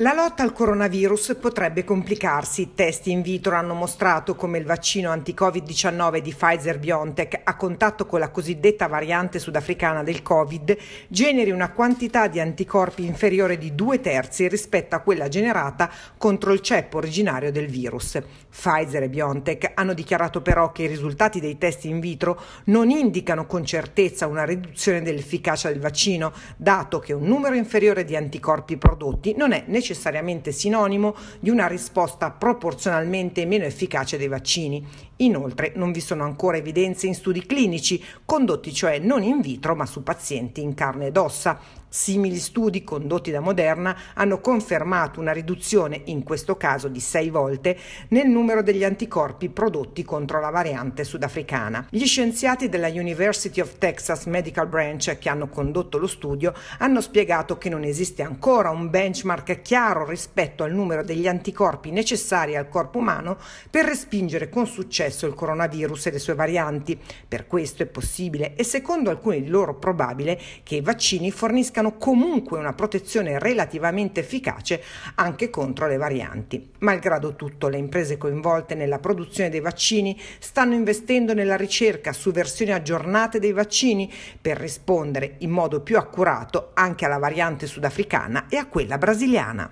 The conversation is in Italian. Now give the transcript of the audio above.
La lotta al coronavirus potrebbe complicarsi. Test in vitro hanno mostrato come il vaccino anti-Covid-19 di Pfizer-BioNTech a contatto con la cosiddetta variante sudafricana del Covid generi una quantità di anticorpi inferiore di due terzi rispetto a quella generata contro il ceppo originario del virus. Pfizer e BioNTech hanno dichiarato però che i risultati dei test in vitro non indicano con certezza una riduzione dell'efficacia del vaccino, dato che un numero inferiore di anticorpi prodotti non è necessario necessariamente sinonimo di una risposta proporzionalmente meno efficace dei vaccini. Inoltre non vi sono ancora evidenze in studi clinici, condotti cioè non in vitro ma su pazienti in carne ed ossa. Simili studi condotti da Moderna hanno confermato una riduzione, in questo caso di 6 volte, nel numero degli anticorpi prodotti contro la variante sudafricana. Gli scienziati della University of Texas Medical Branch che hanno condotto lo studio hanno spiegato che non esiste ancora un benchmark chiaro chiaro rispetto al numero degli anticorpi necessari al corpo umano per respingere con successo il coronavirus e le sue varianti. Per questo è possibile e secondo alcuni di loro probabile che i vaccini forniscano comunque una protezione relativamente efficace anche contro le varianti. Malgrado tutto, le imprese coinvolte nella produzione dei vaccini stanno investendo nella ricerca su versioni aggiornate dei vaccini per rispondere in modo più accurato anche alla variante sudafricana e a quella brasiliana.